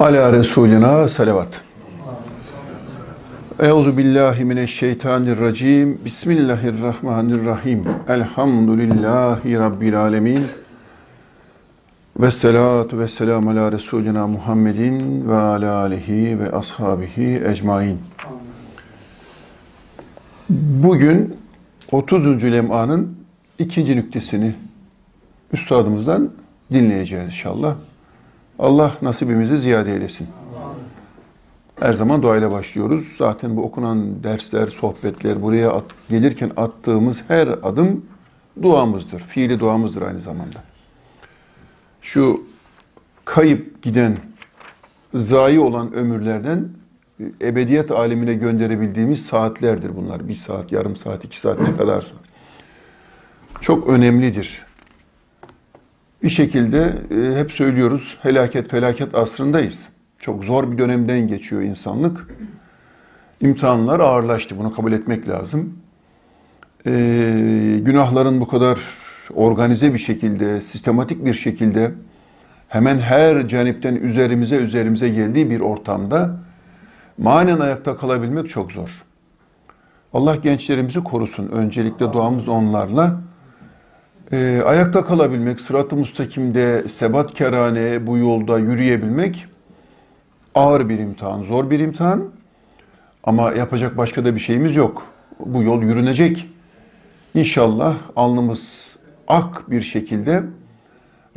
Ala Resulina salavat. Euzu billahi mineşşeytanirracim. Bismillahirrahmanirrahim. Elhamdülillahi rabbil alamin. Ve salatu ve selam ala Resulina Muhammedin ve ala alihi ve ashabihi ecmain. Bugün 30. lem'anın ikinci nüktesini üstadımızdan dinleyeceğiz inşallah. Allah nasibimizi ziyade eylesin. Her zaman duayla başlıyoruz. Zaten bu okunan dersler, sohbetler, buraya at, gelirken attığımız her adım duamızdır. Fiili duamızdır aynı zamanda. Şu kayıp giden, zayi olan ömürlerden e, ebediyet alemine gönderebildiğimiz saatlerdir bunlar. Bir saat, yarım saat, iki saat ne kadarsa. Çok önemlidir bir şekilde e, hep söylüyoruz felaket felaket asrındayız. Çok zor bir dönemden geçiyor insanlık. İmtihanlar ağırlaştı. Bunu kabul etmek lazım. E, günahların bu kadar organize bir şekilde, sistematik bir şekilde hemen her canipten üzerimize üzerimize geldiği bir ortamda manen ayakta kalabilmek çok zor. Allah gençlerimizi korusun. Öncelikle duamız onlarla. E, ayakta kalabilmek, sırat-ı müstakimde sebat kerane bu yolda yürüyebilmek ağır bir imtihan, zor bir imtihan. Ama yapacak başka da bir şeyimiz yok. Bu yol yürünecek. İnşallah alnımız ak bir şekilde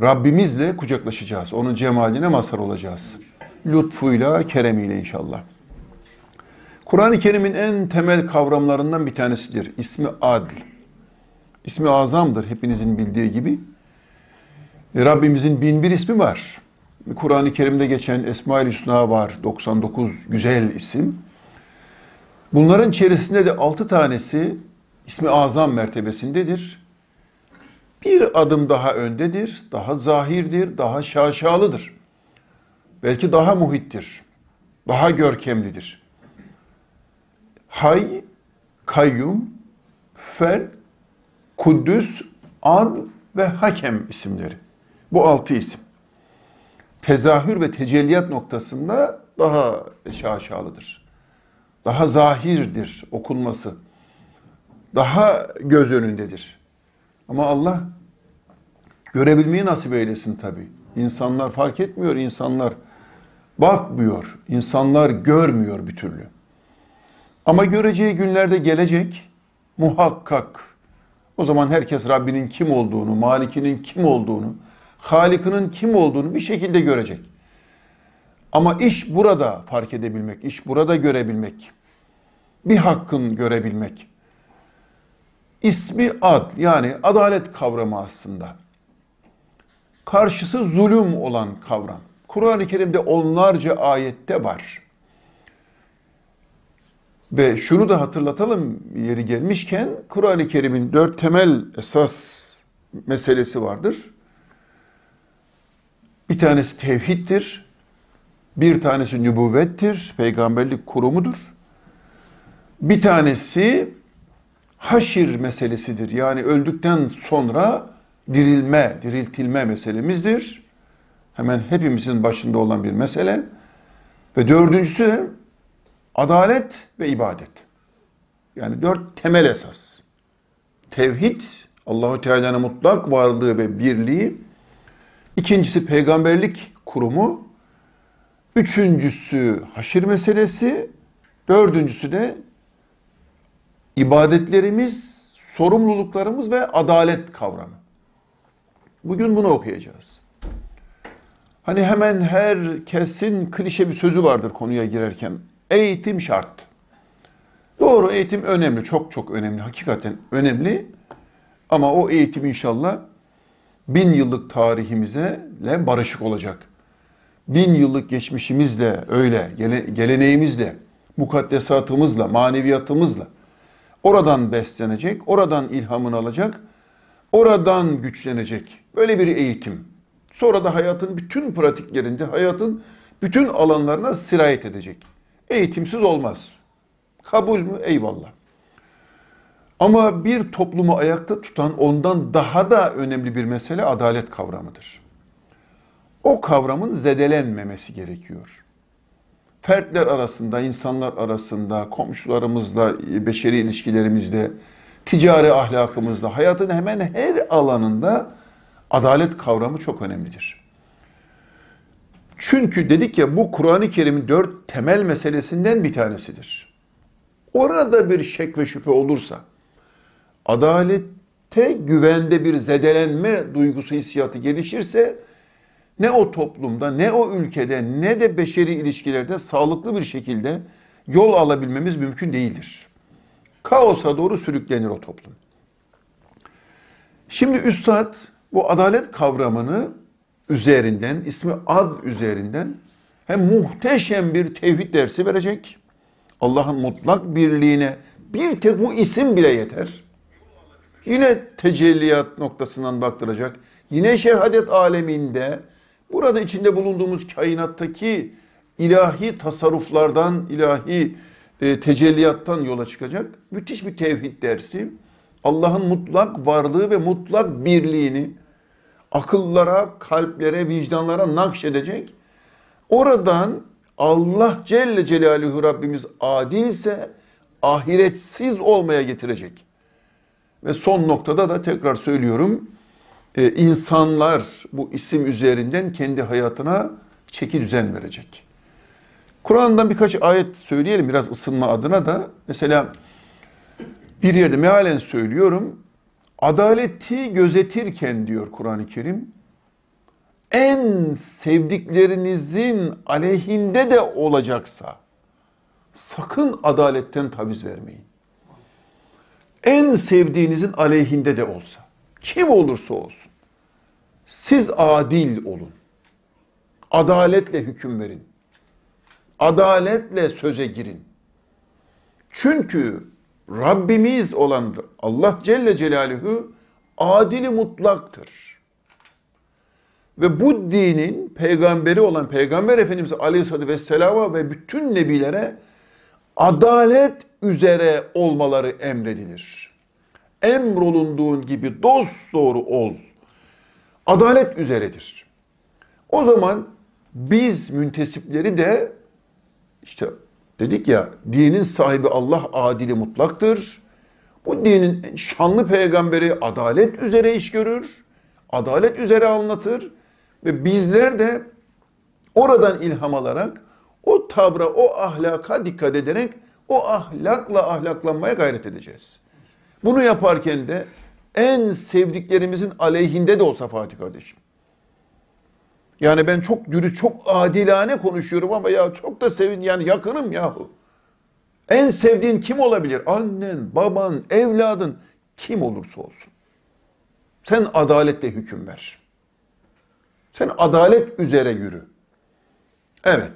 Rabbimizle kucaklaşacağız. Onun cemaline mazhar olacağız. Lütfuyla, keremiyle inşallah. Kur'an-ı Kerim'in en temel kavramlarından bir tanesidir. İsmi adl. İsmi azamdır hepinizin bildiği gibi. E, Rabbimizin bin bir ismi var. Kur'an-ı Kerim'de geçen Esma-i Hüsna var. 99 güzel isim. Bunların içerisinde de altı tanesi ismi azam mertebesindedir. Bir adım daha öndedir, daha zahirdir, daha şaşalıdır. Belki daha muhittir, daha görkemlidir. Hay, kayyum, fert, Kuddüs, Ad ve Hakem isimleri. Bu altı isim. Tezahür ve tecelliyat noktasında daha şaşalıdır. Daha zahirdir okunması. Daha göz önündedir. Ama Allah görebilmeyi nasip eylesin tabii. İnsanlar fark etmiyor, insanlar bakmıyor, insanlar görmüyor bir türlü. Ama göreceği günlerde gelecek muhakkak o zaman herkes Rabbinin kim olduğunu, Malikinin kim olduğunu, Halikinin kim olduğunu bir şekilde görecek. Ama iş burada fark edebilmek, iş burada görebilmek. Bir hakkın görebilmek. İsmi ad yani adalet kavramı aslında. Karşısı zulüm olan kavram. Kur'an-ı Kerim'de onlarca ayette var. Ve şunu da hatırlatalım yeri gelmişken Kur'an-ı Kerim'in dört temel esas meselesi vardır. Bir tanesi tevhiddir. Bir tanesi nübüvvettir, peygamberlik kurumudur. Bir tanesi haşir meselesidir. Yani öldükten sonra dirilme, diriltilme meselemizdir. Hemen hepimizin başında olan bir mesele. Ve dördüncüsü adalet ve ibadet. Yani dört temel esas. Tevhid, Allahu Teala'nın mutlak varlığı ve birliği. İkincisi peygamberlik kurumu. Üçüncüsü haşir meselesi. Dördüncüsü de ibadetlerimiz, sorumluluklarımız ve adalet kavramı. Bugün bunu okuyacağız. Hani hemen herkesin klişe bir sözü vardır konuya girerken. Eğitim şart. Doğru eğitim önemli, çok çok önemli, hakikaten önemli. Ama o eğitim inşallah bin yıllık tarihimizle barışık olacak. Bin yıllık geçmişimizle öyle, geleneğimizle, mukaddesatımızla, maneviyatımızla oradan beslenecek, oradan ilhamını alacak, oradan güçlenecek. Böyle bir eğitim. Sonra da hayatın bütün pratiklerinde, hayatın bütün alanlarına sirayet edecek. Eğitimsiz olmaz. Kabul mü? Eyvallah. Ama bir toplumu ayakta tutan ondan daha da önemli bir mesele adalet kavramıdır. O kavramın zedelenmemesi gerekiyor. Fertler arasında, insanlar arasında, komşularımızla, beşeri ilişkilerimizde, ticari ahlakımızda, hayatın hemen her alanında adalet kavramı çok önemlidir. Çünkü dedik ya bu Kur'an-ı Kerim'in dört temel meselesinden bir tanesidir. Orada bir şek ve şüphe olursa, adalette güvende bir zedelenme duygusu hissiyatı gelişirse, ne o toplumda, ne o ülkede, ne de beşeri ilişkilerde sağlıklı bir şekilde yol alabilmemiz mümkün değildir. Kaosa doğru sürüklenir o toplum. Şimdi üstad bu adalet kavramını üzerinden, ismi ad üzerinden hem muhteşem bir tevhid dersi verecek. Allah'ın mutlak birliğine bir tek bu isim bile yeter. Yine tecelliyat noktasından baktıracak. Yine şehadet aleminde burada içinde bulunduğumuz kainattaki ilahi tasarruflardan, ilahi e, tecelliyattan yola çıkacak. Müthiş bir tevhid dersi. Allah'ın mutlak varlığı ve mutlak birliğini akıllara, kalplere, vicdanlara nakşedecek. Oradan Allah Celle Celaluhu Rabbimiz adilse ahiretsiz olmaya getirecek. Ve son noktada da tekrar söylüyorum. E, insanlar bu isim üzerinden kendi hayatına çeki düzen verecek. Kur'an'dan birkaç ayet söyleyelim biraz ısınma adına da. Mesela bir yerde mealen söylüyorum adaleti gözetirken diyor Kur'an-ı Kerim en sevdiklerinizin aleyhinde de olacaksa sakın adaletten taviz vermeyin. En sevdiğinizin aleyhinde de olsa kim olursa olsun siz adil olun. Adaletle hüküm verin. Adaletle söze girin. Çünkü Rabbimiz olan Allah Celle Celaluhu adili mutlaktır. Ve bu dinin peygamberi olan Peygamber Efendimiz Aleyhisselatü Vesselam'a ve bütün nebilere adalet üzere olmaları emredilir. Emrolunduğun gibi dost doğru ol. Adalet üzeredir. O zaman biz müntesipleri de işte Dedik ya dinin sahibi Allah adili mutlaktır. Bu dinin şanlı peygamberi adalet üzere iş görür. Adalet üzere anlatır. Ve bizler de oradan ilham alarak o tavra, o ahlaka dikkat ederek o ahlakla ahlaklanmaya gayret edeceğiz. Bunu yaparken de en sevdiklerimizin aleyhinde de olsa Fatih kardeşim. Yani ben çok dürü çok adilane konuşuyorum ama ya çok da sevin yani yakınım yahu. En sevdiğin kim olabilir? Annen, baban, evladın kim olursa olsun. Sen adaletle hüküm ver. Sen adalet üzere yürü. Evet.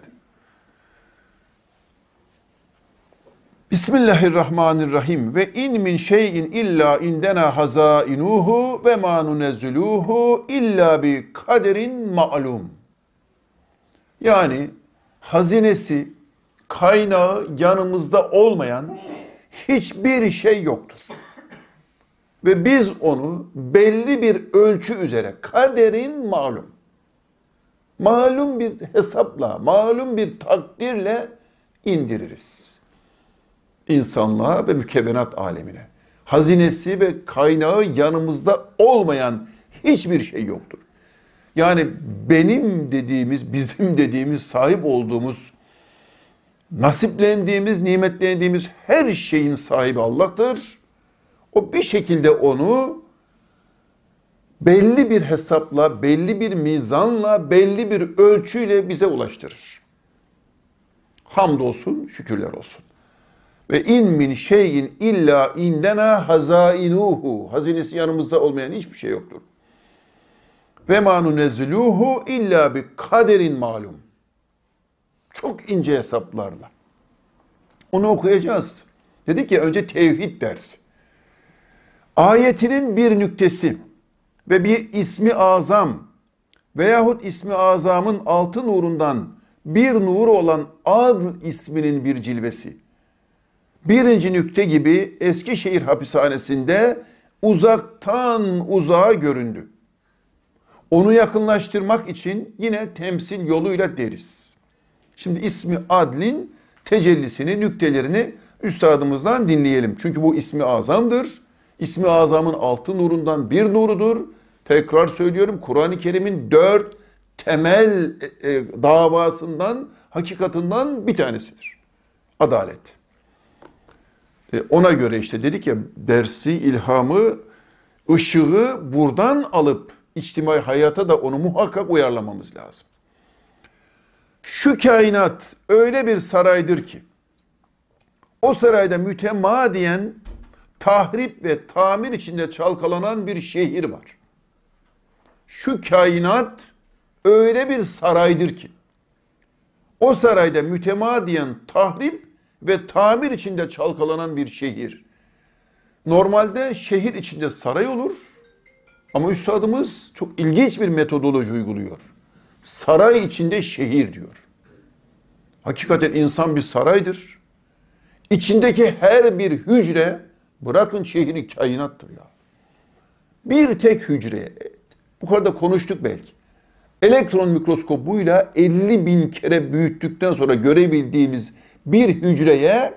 Bismillahirrahmanirrahim ve in min şeyin illa indena hazainuhu ve ma nunezzuluhu illa bi kaderin ma'lum. Yani hazinesi, kaynağı yanımızda olmayan hiçbir şey yoktur. Ve biz onu belli bir ölçü üzere kaderin malum. Malum bir hesapla, malum bir takdirle indiririz insanlığa ve mükevvenat alemine. Hazinesi ve kaynağı yanımızda olmayan hiçbir şey yoktur. Yani benim dediğimiz, bizim dediğimiz, sahip olduğumuz, nasiplendiğimiz, nimetlendiğimiz her şeyin sahibi Allah'tır. O bir şekilde onu belli bir hesapla, belli bir mizanla, belli bir ölçüyle bize ulaştırır. Hamdolsun, şükürler olsun. Ve in min şeyin illa indena hazainuhu. Hazinesi yanımızda olmayan hiçbir şey yoktur. Ve ma nunezluhu illa bi kaderin malum. Çok ince hesaplarla. Onu okuyacağız. Dedi ki önce tevhid dersi. Ayetinin bir nüktesi ve bir ismi azam veyahut ismi azamın altı nurundan bir nuru olan ad isminin bir cilvesi birinci nükte gibi Eskişehir hapishanesinde uzaktan uzağa göründü. Onu yakınlaştırmak için yine temsil yoluyla deriz. Şimdi ismi Adlin tecellisini, nüktelerini üstadımızdan dinleyelim. Çünkü bu ismi azamdır. İsmi azamın altı nurundan bir nurudur. Tekrar söylüyorum Kur'an-ı Kerim'in dört temel e, e, davasından, hakikatinden bir tanesidir. Adalet. E, ona göre işte dedi ki dersi, ilhamı, ışığı buradan alıp içtimai hayata da onu muhakkak uyarlamamız lazım. Şu kainat öyle bir saraydır ki o sarayda mütemadiyen tahrip ve tamir içinde çalkalanan bir şehir var. Şu kainat öyle bir saraydır ki o sarayda mütemadiyen tahrip ve tamir içinde çalkalanan bir şehir. Normalde şehir içinde saray olur ama üstadımız çok ilginç bir metodoloji uyguluyor. Saray içinde şehir diyor. Hakikaten insan bir saraydır. İçindeki her bir hücre bırakın şehri kainattır ya. Bir tek hücre. Bu kadar da konuştuk belki. Elektron mikroskobuyla 50 bin kere büyüttükten sonra görebildiğimiz bir hücreye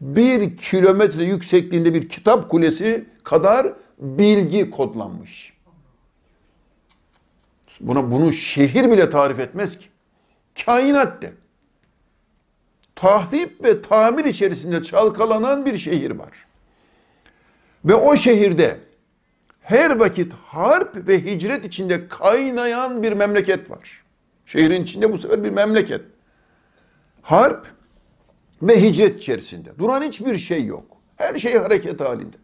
bir kilometre yüksekliğinde bir kitap kulesi kadar bilgi kodlanmış. Buna bunu şehir bile tarif etmez ki. Kainat de. Tahrip ve tamir içerisinde çalkalanan bir şehir var. Ve o şehirde her vakit harp ve hicret içinde kaynayan bir memleket var. Şehrin içinde bu sefer bir memleket. Harp ve hicret içerisinde. Duran hiçbir şey yok. Her şey hareket halinde.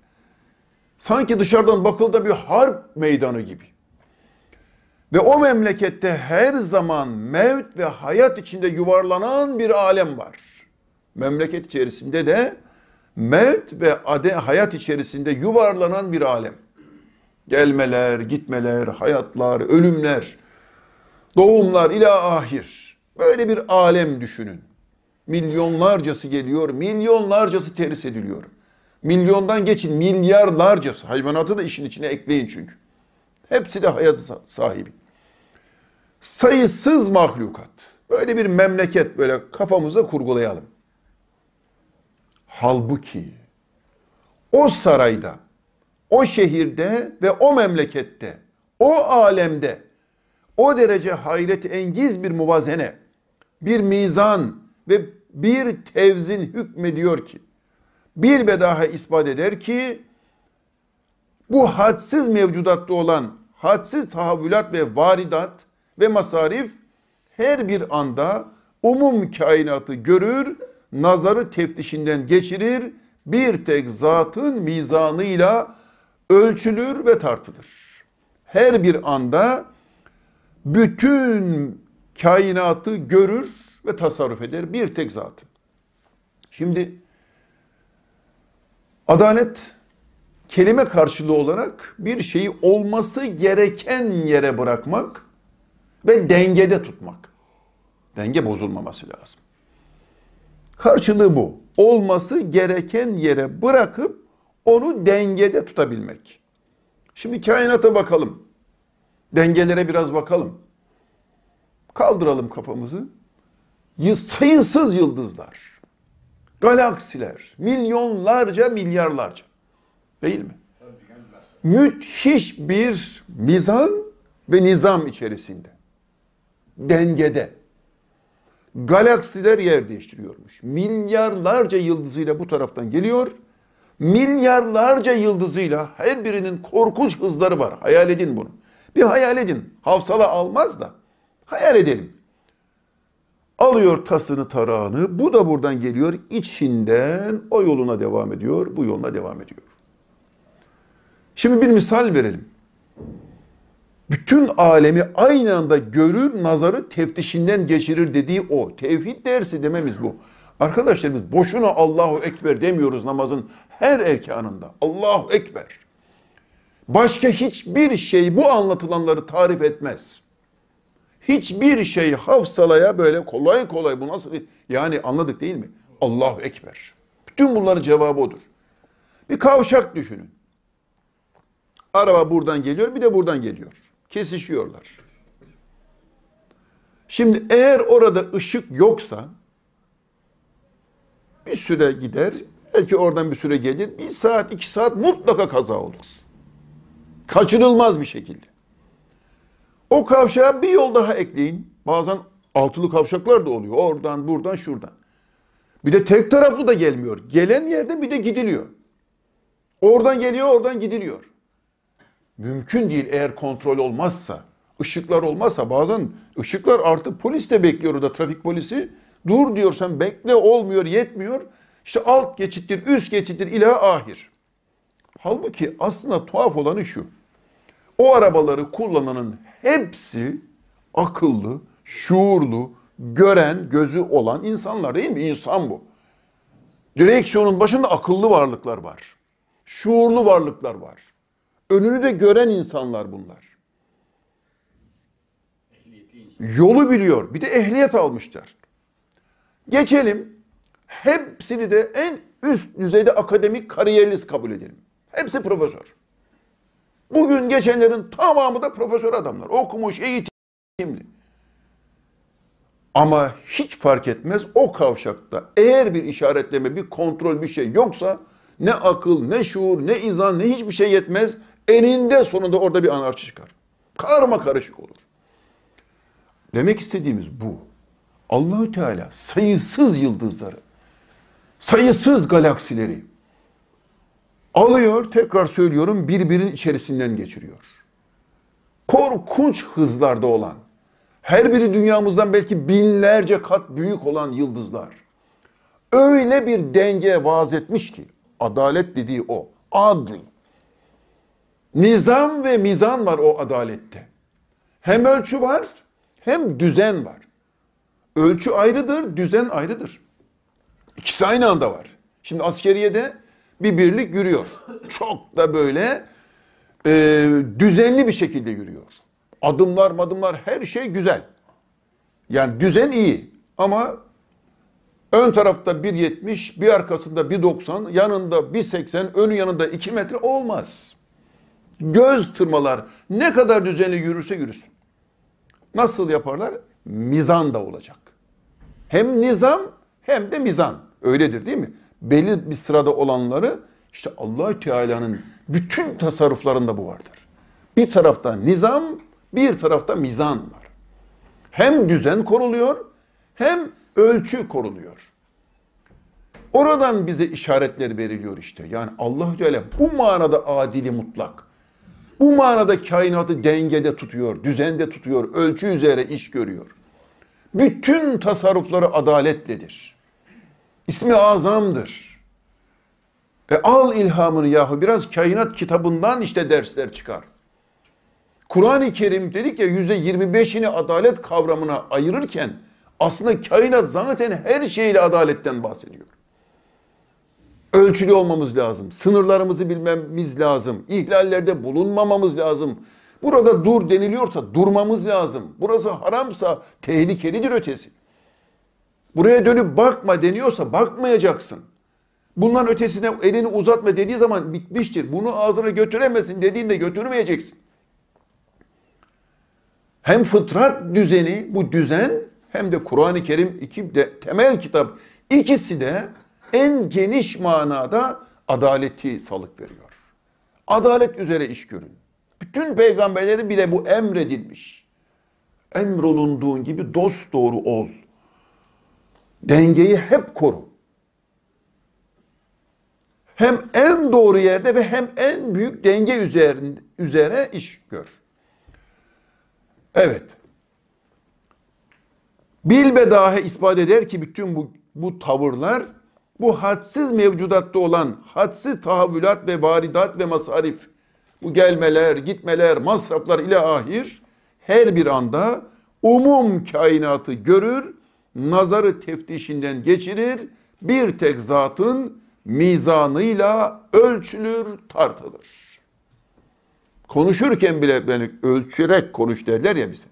Sanki dışarıdan bakıldığında bir harp meydanı gibi. Ve o memlekette her zaman mevt ve hayat içinde yuvarlanan bir alem var. Memleket içerisinde de mevt ve ade, hayat içerisinde yuvarlanan bir alem. Gelmeler, gitmeler, hayatlar, ölümler, doğumlar ila ahir. Böyle bir alem düşünün. Milyonlarcası geliyor, milyonlarcası terhis ediliyor. Milyondan geçin milyarlarcası. Hayvanatı da işin içine ekleyin çünkü. Hepsi de hayat sahibi. Sayısız mahlukat. Böyle bir memleket böyle kafamızda kurgulayalım. Halbuki o sarayda, o şehirde ve o memlekette, o alemde o derece hayret engiz bir muvazene, bir mizan, ve bir tevzin hükmediyor ki bir bedaha ispat eder ki bu hadsiz mevcudatta olan hadsiz tahavvülat ve varidat ve masarif her bir anda umum kainatı görür, nazarı teftişinden geçirir, bir tek zatın mizanıyla ölçülür ve tartılır. Her bir anda bütün kainatı görür, ve tasarruf eder bir tek zatın. Şimdi adalet kelime karşılığı olarak bir şeyi olması gereken yere bırakmak ve dengede tutmak. Denge bozulmaması lazım. Karşılığı bu. Olması gereken yere bırakıp onu dengede tutabilmek. Şimdi kainata bakalım. Dengelere biraz bakalım. Kaldıralım kafamızı sayısız yıldızlar, galaksiler, milyonlarca, milyarlarca. Değil mi? Müthiş bir mizan ve nizam içerisinde. Dengede. Galaksiler yer değiştiriyormuş. Milyarlarca yıldızıyla bu taraftan geliyor. Milyarlarca yıldızıyla her birinin korkunç hızları var. Hayal edin bunu. Bir hayal edin. Hafsala almaz da hayal edelim. Alıyor tasını tarağını. Bu da buradan geliyor. içinden o yoluna devam ediyor. Bu yoluna devam ediyor. Şimdi bir misal verelim. Bütün alemi aynı anda görür, nazarı teftişinden geçirir dediği o. Tevhid dersi dememiz bu. Arkadaşlarımız boşuna Allahu Ekber demiyoruz namazın her erkanında. Allahu Ekber. Başka hiçbir şey bu anlatılanları tarif etmez. Hiçbir şey hafsalaya böyle kolay kolay bu nasıl yani anladık değil mi? Allahu Ekber. Bütün bunların cevabı odur. Bir kavşak düşünün. Araba buradan geliyor bir de buradan geliyor. Kesişiyorlar. Şimdi eğer orada ışık yoksa bir süre gider belki oradan bir süre gelir bir saat iki saat mutlaka kaza olur. Kaçınılmaz bir şekilde. O kavşağa bir yol daha ekleyin. Bazen altılı kavşaklar da oluyor. Oradan, buradan, şuradan. Bir de tek taraflı da gelmiyor. Gelen yerden bir de gidiliyor. Oradan geliyor, oradan gidiliyor. Mümkün değil eğer kontrol olmazsa, ışıklar olmazsa bazen ışıklar artı polis de bekliyor orada trafik polisi. Dur diyorsan bekle olmuyor, yetmiyor. İşte alt geçittir, üst geçittir ila ahir. Halbuki aslında tuhaf olanı şu. O arabaları kullananın hepsi akıllı, şuurlu, gören, gözü olan insanlar değil mi? İnsan bu. Direksiyonun başında akıllı varlıklar var. Şuurlu varlıklar var. Önünü de gören insanlar bunlar. Yolu biliyor. Bir de ehliyet almışlar. Geçelim. Hepsini de en üst düzeyde akademik kariyerlis kabul edelim. Hepsi profesör. Bugün geçenlerin tamamı da profesör adamlar. Okumuş, eğitimli. Ama hiç fark etmez o kavşakta eğer bir işaretleme, bir kontrol bir şey yoksa ne akıl, ne şuur, ne izan, ne hiçbir şey yetmez. Eninde sonunda orada bir anarşi çıkar. Karma karışık olur. Demek istediğimiz bu. Allahü Teala sayısız yıldızları, sayısız galaksileri, alıyor tekrar söylüyorum birbirinin içerisinden geçiriyor. Korkunç hızlarda olan her biri dünyamızdan belki binlerce kat büyük olan yıldızlar öyle bir denge vaaz etmiş ki adalet dediği o adl nizam ve mizan var o adalette hem ölçü var hem düzen var ölçü ayrıdır düzen ayrıdır İkisi aynı anda var şimdi askeriye de bir birlik yürüyor. Çok da böyle e, düzenli bir şekilde yürüyor. Adımlar madımlar her şey güzel. Yani düzen iyi ama ön tarafta 1.70, bir arkasında 1.90, yanında 1.80, önü yanında 2 metre olmaz. Göz tırmalar ne kadar düzenli yürürse yürüsün. Nasıl yaparlar? Mizan da olacak. Hem nizam hem de mizan. Öyledir değil mi? belli bir sırada olanları işte Allahü Teala'nın bütün tasarruflarında bu vardır. Bir tarafta nizam, bir tarafta mizan var. Hem düzen koruluyor, hem ölçü koruluyor. Oradan bize işaretler veriliyor işte. Yani Allahü Teala bu manada adili mutlak. Bu manada kainatı dengede tutuyor, düzende tutuyor, ölçü üzere iş görüyor. Bütün tasarrufları adaletledir. İsmi azamdır. E al ilhamını yahu biraz kainat kitabından işte dersler çıkar. Kur'an-ı Kerim dedik ya yüzde 25'ini adalet kavramına ayırırken aslında kainat zaten her şeyle adaletten bahsediyor. Ölçülü olmamız lazım. Sınırlarımızı bilmemiz lazım. İhlallerde bulunmamamız lazım. Burada dur deniliyorsa durmamız lazım. Burası haramsa tehlikelidir ötesi. Buraya dönüp bakma deniyorsa bakmayacaksın. Bundan ötesine elini uzatma dediği zaman bitmiştir. Bunu ağzına götüremezsin dediğinde götürmeyeceksin. Hem fıtrat düzeni bu düzen hem de Kur'an-ı Kerim iki de temel kitap ikisi de en geniş manada adaleti salık veriyor. Adalet üzere iş görün. Bütün peygamberlerin bile bu emredilmiş. Emrolunduğun gibi dost doğru ol dengeyi hep koru. Hem en doğru yerde ve hem en büyük denge üzerine, üzerine iş gör. Evet. Bilbedahe ispat eder ki bütün bu, bu tavırlar bu hadsiz mevcudatta olan hadsiz tahavvülat ve varidat ve masarif bu gelmeler, gitmeler, masraflar ile ahir her bir anda umum kainatı görür nazarı teftişinden geçirir. Bir tek zatın mizanıyla ölçülür, tartılır. Konuşurken bile yani ölçerek konuş derler ya bize.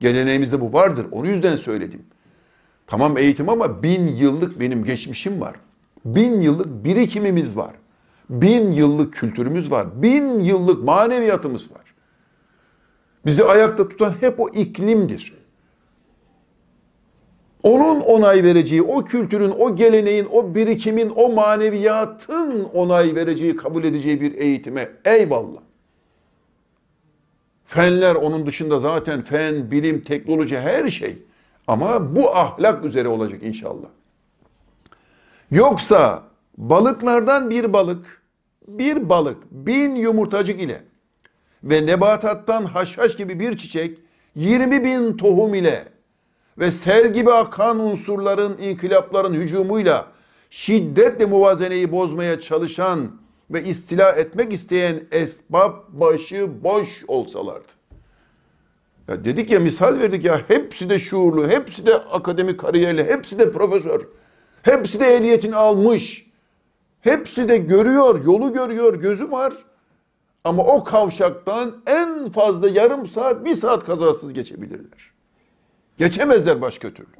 Geleneğimizde bu vardır. Onu yüzden söyledim. Tamam eğitim ama bin yıllık benim geçmişim var. Bin yıllık birikimimiz var. Bin yıllık kültürümüz var. Bin yıllık maneviyatımız var. Bizi ayakta tutan hep o iklimdir. Onun onay vereceği, o kültürün, o geleneğin, o birikimin, o maneviyatın onay vereceği, kabul edeceği bir eğitime. Eyvallah. Fenler onun dışında zaten fen, bilim, teknoloji her şey. Ama bu ahlak üzere olacak inşallah. Yoksa balıklardan bir balık, bir balık bin yumurtacık ile ve nebatattan haşhaş gibi bir çiçek 20 bin tohum ile ve sel gibi akan unsurların, inkılapların hücumuyla şiddetle muvazeneyi bozmaya çalışan ve istila etmek isteyen esbab başı boş olsalardı. Ya dedik ya misal verdik ya hepsi de şuurlu, hepsi de akademik kariyerli, hepsi de profesör. Hepsi de ehliyetini almış. Hepsi de görüyor, yolu görüyor, gözü var. Ama o kavşaktan en fazla yarım saat, bir saat kazasız geçebilirler. Geçemezler başka türlü.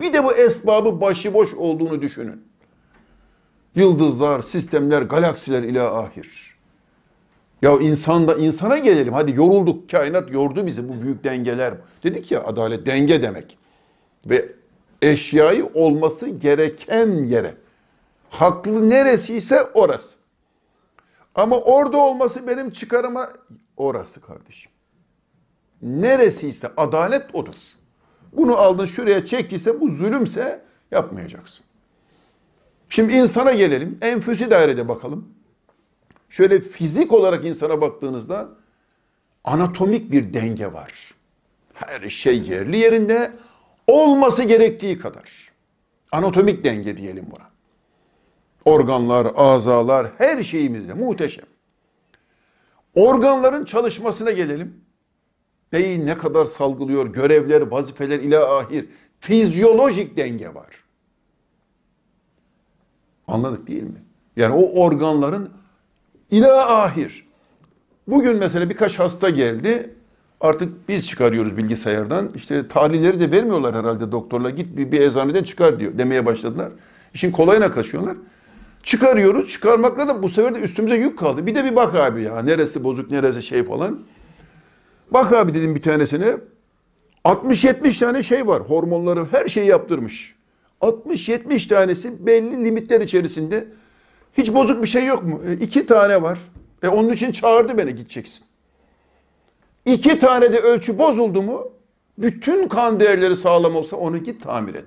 Bir de bu esbabı başıboş olduğunu düşünün. Yıldızlar, sistemler, galaksiler ila ahir. Ya insanda insana gelelim. Hadi yorulduk. Kainat yordu bizi bu büyük dengeler. Dedik ya adalet denge demek. Ve eşyayı olması gereken yere. Haklı neresiyse orası. Ama orada olması benim çıkarıma orası kardeşim. Neresiyse adalet odur bunu aldın şuraya çektiyse bu zulümse yapmayacaksın. Şimdi insana gelelim. Enfüsi dairede bakalım. Şöyle fizik olarak insana baktığınızda anatomik bir denge var. Her şey yerli yerinde olması gerektiği kadar. Anatomik denge diyelim buna. Organlar, azalar her şeyimizde muhteşem. Organların çalışmasına gelelim. Beyin ne kadar salgılıyor, görevler, vazifeler ile ahir. Fizyolojik denge var. Anladık değil mi? Yani o organların ila ahir. Bugün mesela birkaç hasta geldi. Artık biz çıkarıyoruz bilgisayardan. İşte tahlilleri de vermiyorlar herhalde doktorla. Git bir, bir eczaneden çıkar diyor demeye başladılar. İşin kolayına kaçıyorlar. Çıkarıyoruz. Çıkarmakla da bu sefer de üstümüze yük kaldı. Bir de bir bak abi ya neresi bozuk neresi şey falan. Bak abi dedim bir tanesine. 60-70 tane şey var. Hormonları her şeyi yaptırmış. 60-70 tanesi belli limitler içerisinde. Hiç bozuk bir şey yok mu? E, iki tane var. E, onun için çağırdı beni gideceksin. İki tane de ölçü bozuldu mu bütün kan değerleri sağlam olsa onu git tamir et.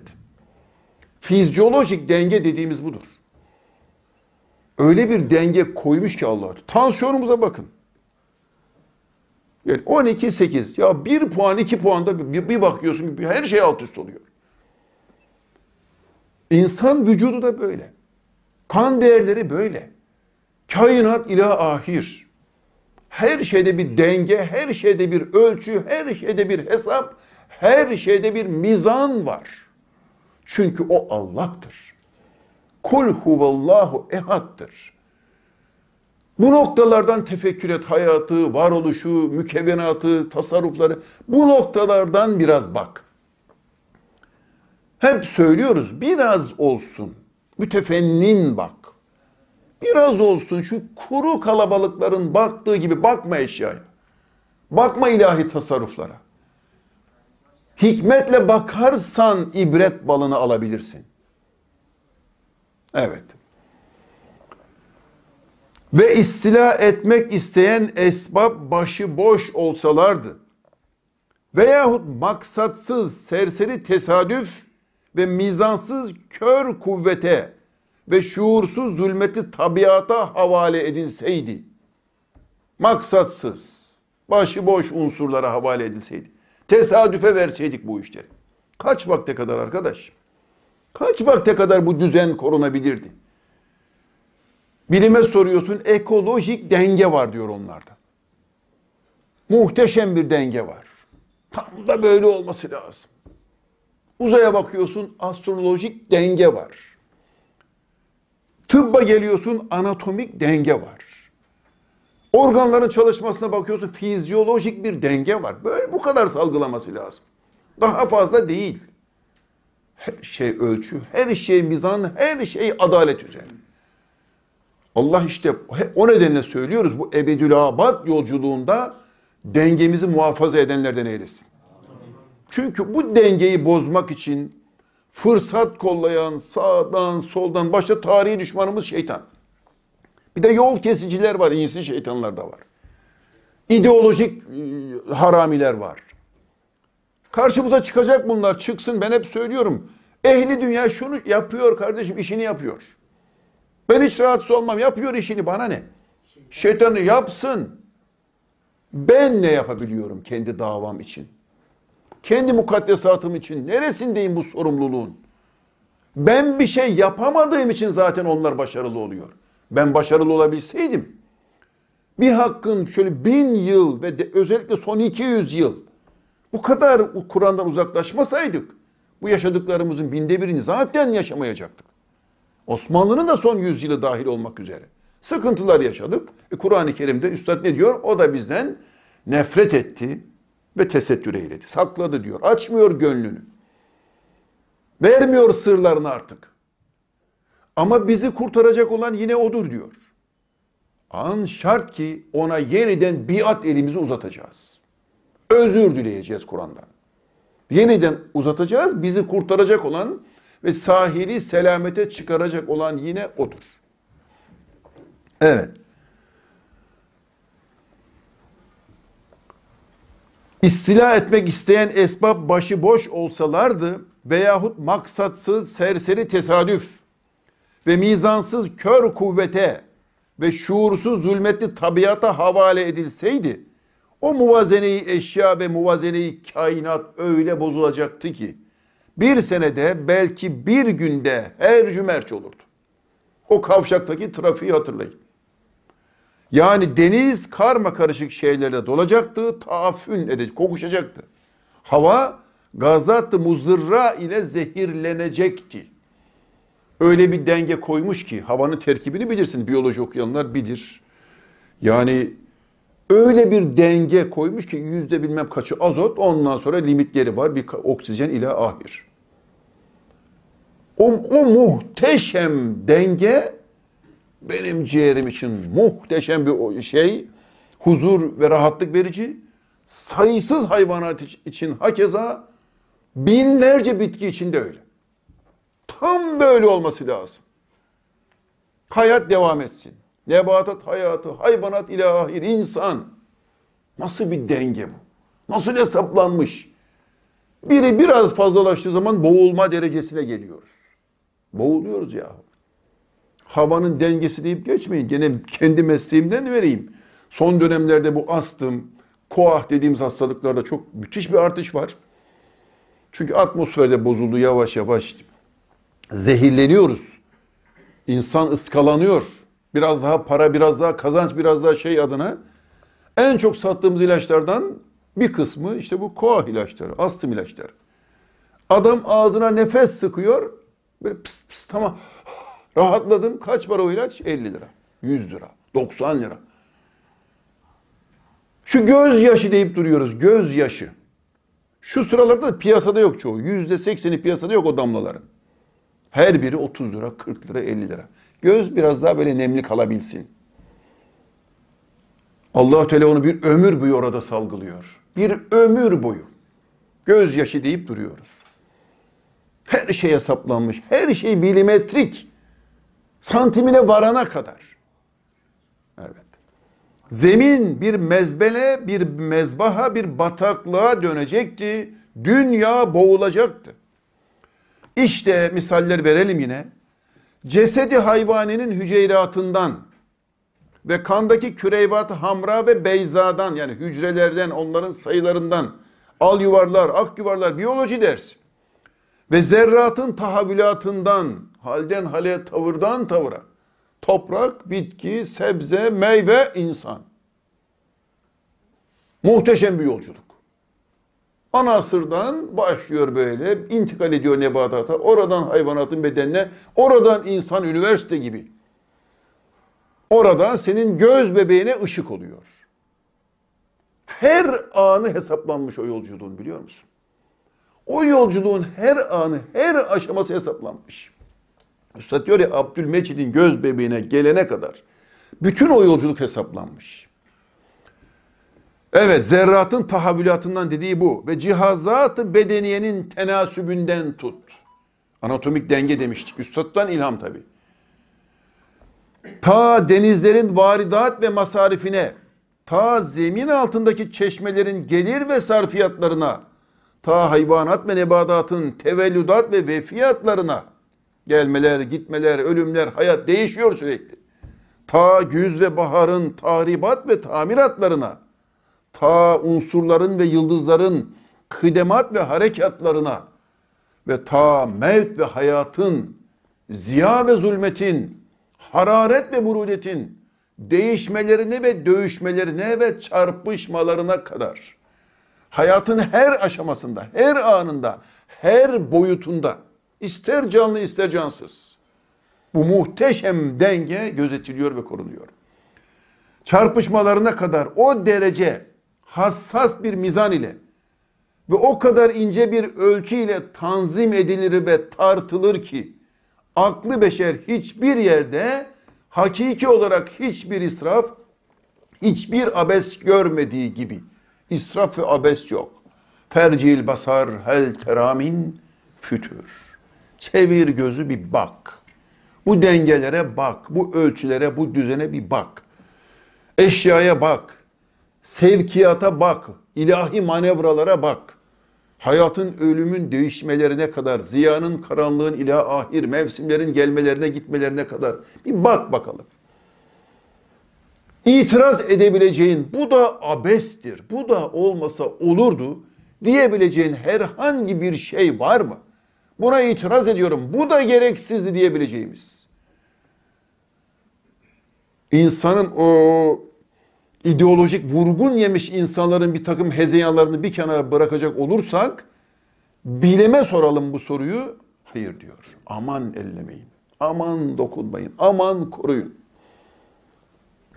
Fizyolojik denge dediğimiz budur. Öyle bir denge koymuş ki Allah. Tansiyonumuza bakın. Yani 12-8. Ya 1 puan 2 puanda bir, bir bakıyorsun ki her şey alt üst oluyor. İnsan vücudu da böyle. Kan değerleri böyle. Kainat ila ahir. Her şeyde bir denge, her şeyde bir ölçü, her şeyde bir hesap, her şeyde bir mizan var. Çünkü o Allah'tır. Kul huvallahu ehattır. Bu noktalardan tefekkür et hayatı, varoluşu, mükevvenatı, tasarrufları. Bu noktalardan biraz bak. Hep söylüyoruz biraz olsun. Mütefennin bak. Biraz olsun şu kuru kalabalıkların baktığı gibi bakma eşyaya. Bakma ilahi tasarruflara. Hikmetle bakarsan ibret balını alabilirsin. Evet. Ve istila etmek isteyen esbab başı boş olsalardı veyahut maksatsız serseri tesadüf ve mizansız kör kuvvete ve şuursuz zulmeti tabiata havale edilseydi, maksatsız, başı boş unsurlara havale edilseydi, tesadüfe verseydik bu işleri. Kaç vakte kadar arkadaş? Kaç vakte kadar bu düzen korunabilirdi? Bilime soruyorsun ekolojik denge var diyor onlarda. Muhteşem bir denge var. Tam da böyle olması lazım. Uzaya bakıyorsun astrolojik denge var. Tıbba geliyorsun anatomik denge var. Organların çalışmasına bakıyorsun fizyolojik bir denge var. Böyle bu kadar salgılaması lazım. Daha fazla değil. Her şey ölçü, her şey mizan, her şey adalet üzerine. Allah işte o nedenle söylüyoruz bu ebedül abad yolculuğunda dengemizi muhafaza edenlerden eylesin. Çünkü bu dengeyi bozmak için fırsat kollayan sağdan soldan başta tarihi düşmanımız şeytan. Bir de yol kesiciler var, insi şeytanlar da var. İdeolojik e, haramiler var. Karşımıza çıkacak bunlar çıksın ben hep söylüyorum. Ehli dünya şunu yapıyor kardeşim işini yapıyor. Ben hiç rahatsız olmam. Yapıyor işini bana ne? Şeytanı yapsın. Ben ne yapabiliyorum kendi davam için? Kendi mukaddesatım için neresindeyim bu sorumluluğun? Ben bir şey yapamadığım için zaten onlar başarılı oluyor. Ben başarılı olabilseydim bir hakkın şöyle bin yıl ve de özellikle son 200 yıl bu kadar Kur'an'dan uzaklaşmasaydık bu yaşadıklarımızın binde birini zaten yaşamayacaktık. Osmanlı'nın da son yüzyılı dahil olmak üzere sıkıntılar yaşadık. E, Kur'an-ı Kerim'de üstad ne diyor? O da bizden nefret etti ve tesettür eyledi. Sakladı diyor. Açmıyor gönlünü. Vermiyor sırlarını artık. Ama bizi kurtaracak olan yine odur diyor. An şart ki ona yeniden biat elimizi uzatacağız. Özür dileyeceğiz Kur'an'dan. Yeniden uzatacağız. Bizi kurtaracak olan ve sahili selamete çıkaracak olan yine odur. Evet. İstila etmek isteyen esbab başı başıboş olsalardı veyahut maksatsız serseri tesadüf ve mizansız kör kuvvete ve şuursuz zulmetli tabiata havale edilseydi o muvazeneyi eşya ve muvazeneyi kainat öyle bozulacaktı ki bir senede belki bir günde her cümerç olurdu. O kavşaktaki trafiği hatırlayın. Yani deniz karma karışık şeylerle dolacaktı, taaffün edecek, kokuşacaktı. Hava gazat muzırra ile zehirlenecekti. Öyle bir denge koymuş ki havanın terkibini bilirsin. Biyoloji okuyanlar bilir. Yani öyle bir denge koymuş ki yüzde bilmem kaçı azot ondan sonra limitleri var bir oksijen ile ahir. O, o muhteşem denge benim ciğerim için muhteşem bir şey, huzur ve rahatlık verici. Sayısız hayvanat için hakeza binlerce bitki için de öyle. Tam böyle olması lazım. Hayat devam etsin. Nebatat hayatı, hayvanat ilahir, insan. Nasıl bir denge bu? Nasıl hesaplanmış? Biri biraz fazlalaştığı zaman boğulma derecesine geliyoruz. Boğuluyoruz ya. Havanın dengesi deyip geçmeyin. Gene kendi mesleğimden vereyim. Son dönemlerde bu astım, koah dediğimiz hastalıklarda çok müthiş bir artış var. Çünkü atmosferde bozuldu yavaş yavaş. Zehirleniyoruz. İnsan ıskalanıyor. Biraz daha para, biraz daha kazanç, biraz daha şey adına. En çok sattığımız ilaçlardan bir kısmı işte bu koah ilaçları, astım ilaçları. Adam ağzına nefes sıkıyor, Böyle pıs pıs tamam. Rahatladım. Kaç para o ilaç? 50 lira. 100 lira. 90 lira. Şu gözyaşı deyip duruyoruz. Gözyaşı. Şu sıralarda da piyasada yok çoğu. Yüzde sekseni piyasada yok o damlaların. Her biri 30 lira, 40 lira, 50 lira. Göz biraz daha böyle nemli kalabilsin. allah Teala onu bir ömür boyu orada salgılıyor. Bir ömür boyu. Gözyaşı deyip duruyoruz. Her şey hesaplanmış. Her şey milimetrik. Santimine varana kadar. Evet. Zemin bir mezbele, bir mezbaha, bir bataklığa dönecekti. Dünya boğulacaktı. İşte misaller verelim yine. Cesedi hayvaninin hüceyratından ve kandaki küreyvat hamra ve beyzadan yani hücrelerden onların sayılarından al yuvarlar, ak yuvarlar biyoloji dersi. Ve zerratın tahavülatından, halden hale, tavırdan tavıra. Toprak, bitki, sebze, meyve, insan. Muhteşem bir yolculuk. Anasırdan başlıyor böyle, intikal ediyor nebatata, oradan hayvanatın bedenine, oradan insan üniversite gibi. Oradan senin göz bebeğine ışık oluyor. Her anı hesaplanmış o yolculuğun biliyor musun? O yolculuğun her anı, her aşaması hesaplanmış. Üstad diyor ya Abdülmecid'in göz bebeğine gelene kadar bütün o yolculuk hesaplanmış. Evet zerratın tahavvülatından dediği bu ve cihazatı bedeniyenin tenasübünden tut. Anatomik denge demiştik. Üstad'dan ilham tabi. Ta denizlerin varidat ve masarifine, ta zemin altındaki çeşmelerin gelir ve sarfiyatlarına, ta hayvanat ve nebadatın tevellüdat ve vefiyatlarına gelmeler, gitmeler, ölümler, hayat değişiyor sürekli. Ta güz ve baharın tahribat ve tamiratlarına, ta unsurların ve yıldızların kıdemat ve harekatlarına ve ta mevt ve hayatın, ziya ve zulmetin, hararet ve burudetin değişmelerine ve dövüşmelerine ve çarpışmalarına kadar.'' Hayatın her aşamasında, her anında, her boyutunda ister canlı ister cansız bu muhteşem denge gözetiliyor ve korunuyor. Çarpışmalarına kadar o derece hassas bir mizan ile ve o kadar ince bir ölçü ile tanzim edilir ve tartılır ki aklı beşer hiçbir yerde hakiki olarak hiçbir israf, hiçbir abes görmediği gibi. İsraf ve abes yok. Fercil basar hel teramin fütür. Çevir gözü bir bak. Bu dengelere bak, bu ölçülere, bu düzene bir bak. Eşyaya bak, sevkiyata bak, ilahi manevralara bak. Hayatın, ölümün değişmelerine kadar, ziyanın, karanlığın ila ahir, mevsimlerin gelmelerine, gitmelerine kadar bir bak bakalım itiraz edebileceğin bu da abestir, bu da olmasa olurdu diyebileceğin herhangi bir şey var mı? Buna itiraz ediyorum. Bu da gereksizdi diyebileceğimiz. İnsanın o ideolojik vurgun yemiş insanların bir takım hezeyanlarını bir kenara bırakacak olursak bilime soralım bu soruyu. Hayır diyor. Aman ellemeyin. Aman dokunmayın. Aman koruyun.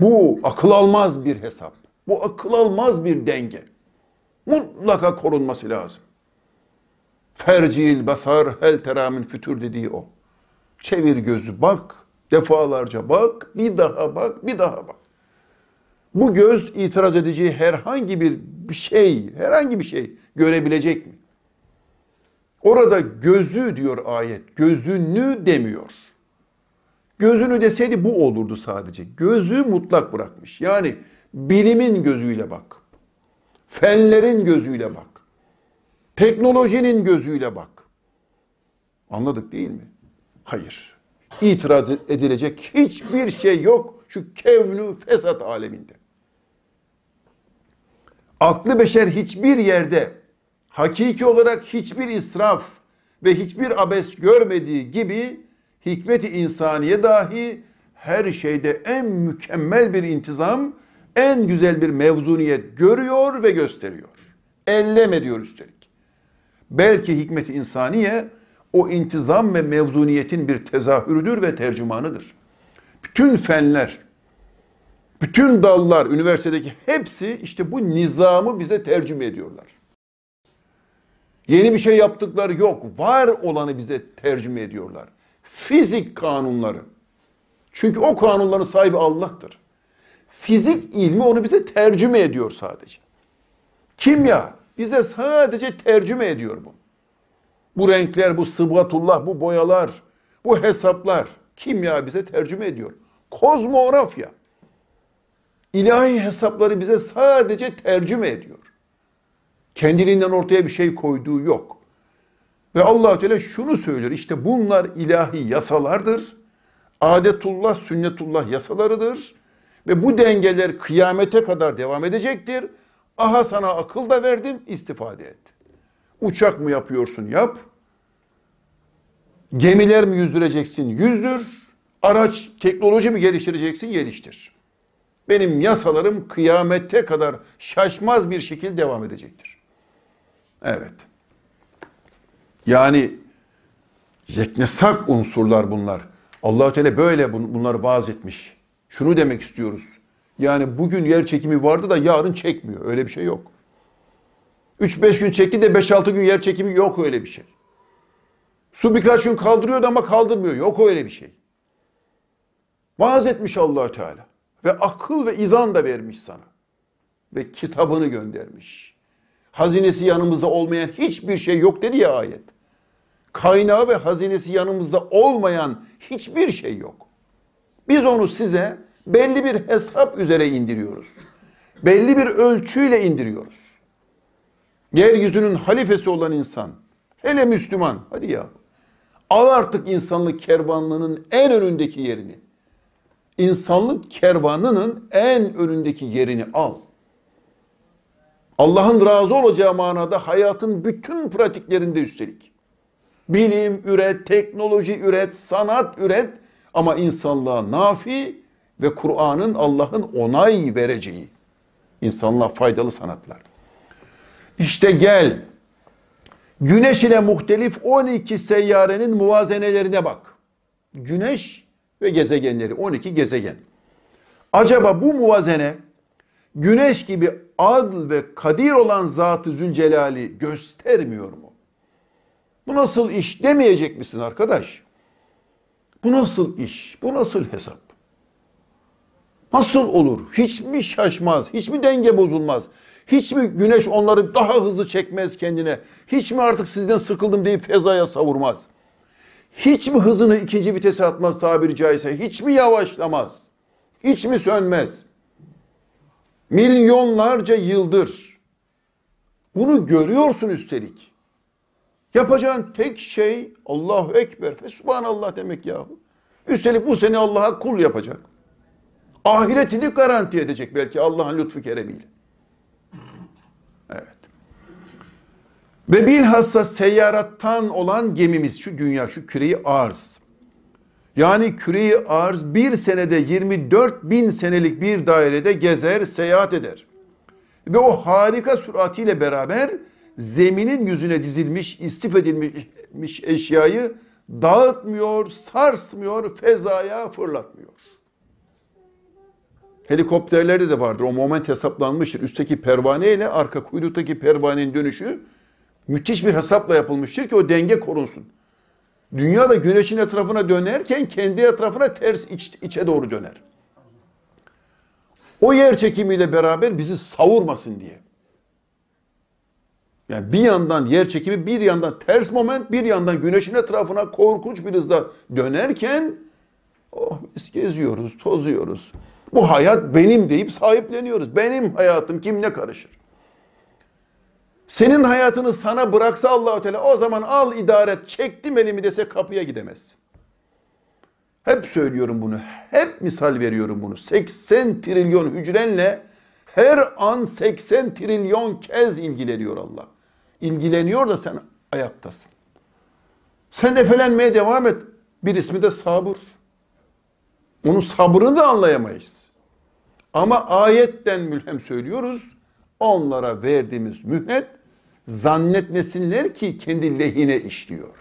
Bu akıl almaz bir hesap. Bu akıl almaz bir denge. Mutlaka korunması lazım. Fercil basar hel teramin fütür dediği o. Çevir gözü bak, defalarca bak, bir daha bak, bir daha bak. Bu göz itiraz edeceği herhangi bir şey, herhangi bir şey görebilecek mi? Orada gözü diyor ayet, gözünü demiyor. Gözünü deseydi bu olurdu sadece. Gözü mutlak bırakmış. Yani bilimin gözüyle bak. Fenlerin gözüyle bak. Teknolojinin gözüyle bak. Anladık değil mi? Hayır. İtiraz edilecek hiçbir şey yok şu kevnü fesat aleminde. Aklı beşer hiçbir yerde hakiki olarak hiçbir israf ve hiçbir abes görmediği gibi hikmeti insaniye dahi her şeyde en mükemmel bir intizam, en güzel bir mevzuniyet görüyor ve gösteriyor. Elleme diyor üstelik. Belki hikmeti insaniye o intizam ve mevzuniyetin bir tezahürüdür ve tercümanıdır. Bütün fenler, bütün dallar, üniversitedeki hepsi işte bu nizamı bize tercüme ediyorlar. Yeni bir şey yaptıkları yok. Var olanı bize tercüme ediyorlar. Fizik kanunları. Çünkü o kanunların sahibi Allah'tır. Fizik ilmi onu bize tercüme ediyor sadece. Kimya bize sadece tercüme ediyor bu. Bu renkler, bu sıbgatullah, bu boyalar, bu hesaplar kimya bize tercüme ediyor. Kozmografya. ilahi hesapları bize sadece tercüme ediyor. Kendiliğinden ortaya bir şey koyduğu yok. Ve allah Teala şunu söylüyor. İşte bunlar ilahi yasalardır. Adetullah, sünnetullah yasalarıdır. Ve bu dengeler kıyamete kadar devam edecektir. Aha sana akıl da verdim, istifade et. Uçak mı yapıyorsun yap. Gemiler mi yüzdüreceksin yüzdür. Araç, teknoloji mi geliştireceksin geliştir. Benim yasalarım kıyamete kadar şaşmaz bir şekilde devam edecektir. Evet. Yani yeknesak unsurlar bunlar. Allahü Teala böyle bunları vaaz etmiş. Şunu demek istiyoruz. Yani bugün yer çekimi vardı da yarın çekmiyor. Öyle bir şey yok. 3-5 gün çekti de 5-6 gün yer çekimi yok öyle bir şey. Su birkaç gün kaldırıyordu ama kaldırmıyor. Yok öyle bir şey. Vaaz etmiş Allahü Teala. Ve akıl ve izan da vermiş sana. Ve kitabını göndermiş. Hazinesi yanımızda olmayan hiçbir şey yok dedi ya ayet kaynağı ve hazinesi yanımızda olmayan hiçbir şey yok. Biz onu size belli bir hesap üzere indiriyoruz. Belli bir ölçüyle indiriyoruz. Yeryüzünün halifesi olan insan, hele Müslüman, hadi ya. Al artık insanlık kervanlığının en önündeki yerini. İnsanlık kervanının en önündeki yerini al. Allah'ın razı olacağı manada hayatın bütün pratiklerinde üstelik. Bilim üret, teknoloji üret, sanat üret ama insanlığa nafi ve Kur'an'ın Allah'ın onay vereceği insanlığa faydalı sanatlar. İşte gel güneş ile muhtelif 12 seyyarenin muvazenelerine bak. Güneş ve gezegenleri 12 gezegen. Acaba bu muvazene güneş gibi adl ve kadir olan Zat-ı Zülcelal'i göstermiyor mu? Bu nasıl iş demeyecek misin arkadaş? Bu nasıl iş? Bu nasıl hesap? Nasıl olur? Hiç mi şaşmaz? Hiç mi denge bozulmaz? Hiç mi güneş onları daha hızlı çekmez kendine? Hiç mi artık sizden sıkıldım deyip fezaya savurmaz? Hiç mi hızını ikinci vitese atmaz tabiri caizse? Hiç mi yavaşlamaz? Hiç mi sönmez? Milyonlarca yıldır bunu görüyorsun üstelik. Yapacağın tek şey Allahu Ekber ve Subhanallah demek yahu. Üstelik bu seni Allah'a kul yapacak. Ahiretini garanti edecek belki Allah'ın lütfu keremiyle. Evet. Ve bilhassa seyyarattan olan gemimiz şu dünya şu küreyi arz. Yani küreyi arz bir senede 24 bin senelik bir dairede gezer, seyahat eder. Ve o harika suratiyle beraber zeminin yüzüne dizilmiş, istif edilmiş eşyayı dağıtmıyor, sarsmıyor, fezaya fırlatmıyor. Helikopterlerde de vardır. O moment hesaplanmıştır. Üstteki pervane ile arka kuyruktaki pervanenin dönüşü müthiş bir hesapla yapılmıştır ki o denge korunsun. Dünya da güneşin etrafına dönerken kendi etrafına ters iç, içe doğru döner. O yer çekimiyle beraber bizi savurmasın diye. Yani bir yandan yer çekimi, bir yandan ters moment, bir yandan güneşin etrafına korkunç bir hızla dönerken oh biz geziyoruz, tozuyoruz. Bu hayat benim deyip sahipleniyoruz. Benim hayatım kimle karışır? Senin hayatını sana bıraksa Allahu Teala o zaman al idaret çektim elimi dese kapıya gidemezsin. Hep söylüyorum bunu. Hep misal veriyorum bunu. 80 trilyon hücrenle her an 80 trilyon kez ilgileniyor Allah ilgileniyor da sen ayaktasın. Sen efelenmeye devam et. Bir ismi de sabır. Onun sabrını da anlayamayız. Ama ayetten mülhem söylüyoruz. Onlara verdiğimiz mühlet zannetmesinler ki kendi lehine işliyor.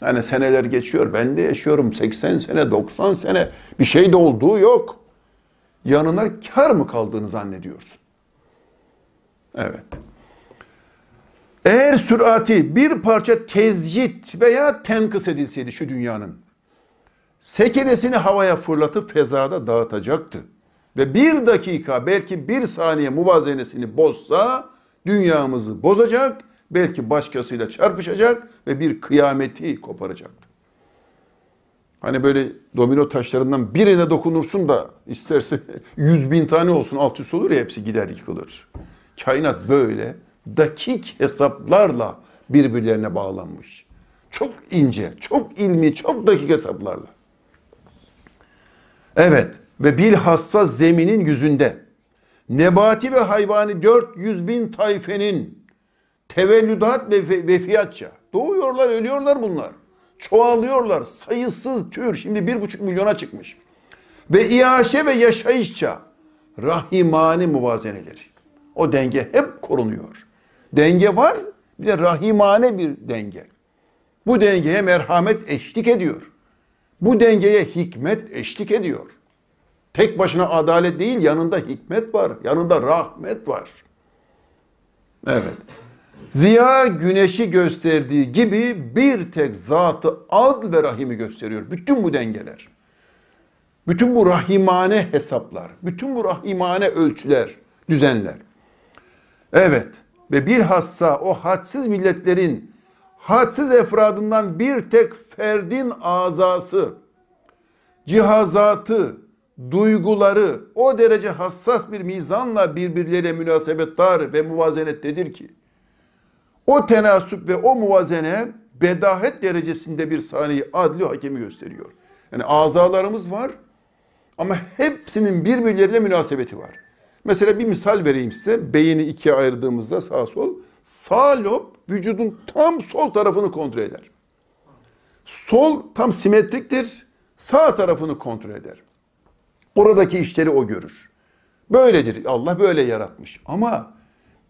Yani seneler geçiyor. Ben de yaşıyorum. 80 sene, 90 sene bir şey de olduğu yok. Yanına kar mı kaldığını zannediyorsun. Evet. Eğer sürati bir parça tezyit veya tenkıs edilseydi şu dünyanın sekeresini havaya fırlatıp fezada dağıtacaktı. Ve bir dakika belki bir saniye muvazenesini bozsa dünyamızı bozacak, belki başkasıyla çarpışacak ve bir kıyameti koparacaktı. Hani böyle domino taşlarından birine dokunursun da isterse yüz bin tane olsun alt üst olur ya hepsi gider yıkılır. Kainat böyle dakik hesaplarla birbirlerine bağlanmış. Çok ince, çok ilmi, çok dakik hesaplarla. Evet ve bilhassa zeminin yüzünde nebati ve hayvani 400 bin tayfenin tevellüdat ve vefiyatça doğuyorlar, ölüyorlar bunlar. Çoğalıyorlar sayısız tür şimdi bir buçuk milyona çıkmış. Ve iaşe ve yaşayışça rahimani muvazeneleri. O denge hep korunuyor denge var. Bir de rahimane bir denge. Bu dengeye merhamet eşlik ediyor. Bu dengeye hikmet eşlik ediyor. Tek başına adalet değil yanında hikmet var. Yanında rahmet var. Evet. Ziya güneşi gösterdiği gibi bir tek zatı adl ve rahimi gösteriyor. Bütün bu dengeler. Bütün bu rahimane hesaplar, bütün bu rahimane ölçüler, düzenler. Evet ve bilhassa o hadsiz milletlerin hadsiz efradından bir tek ferdin azası, cihazatı, duyguları o derece hassas bir mizanla birbirleriyle münasebetdar ve muvazenettedir ki o tenasüp ve o muvazene bedahet derecesinde bir saniye adli hakemi gösteriyor. Yani azalarımız var ama hepsinin birbirleriyle münasebeti var. Mesela bir misal vereyim size. Beyni ikiye ayırdığımızda sağ sol. Sağ lob vücudun tam sol tarafını kontrol eder. Sol tam simetriktir. Sağ tarafını kontrol eder. Oradaki işleri o görür. Böyledir. Allah böyle yaratmış. Ama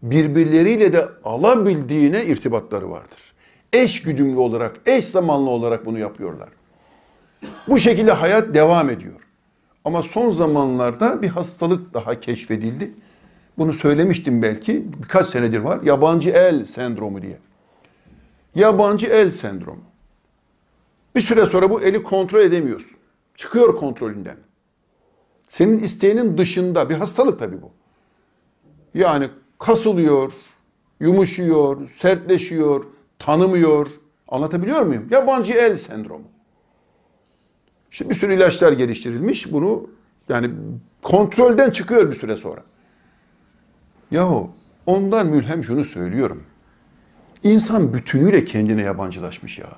birbirleriyle de alabildiğine irtibatları vardır. Eş güdümlü olarak, eş zamanlı olarak bunu yapıyorlar. Bu şekilde hayat devam ediyor. Ama son zamanlarda bir hastalık daha keşfedildi. Bunu söylemiştim belki birkaç senedir var. Yabancı el sendromu diye. Yabancı el sendromu. Bir süre sonra bu eli kontrol edemiyorsun. Çıkıyor kontrolünden. Senin isteğinin dışında bir hastalık tabii bu. Yani kasılıyor, yumuşuyor, sertleşiyor, tanımıyor. Anlatabiliyor muyum? Yabancı el sendromu. Şimdi bir sürü ilaçlar geliştirilmiş. Bunu yani kontrolden çıkıyor bir süre sonra. Yahu ondan mülhem şunu söylüyorum. İnsan bütünüyle kendine yabancılaşmış ya.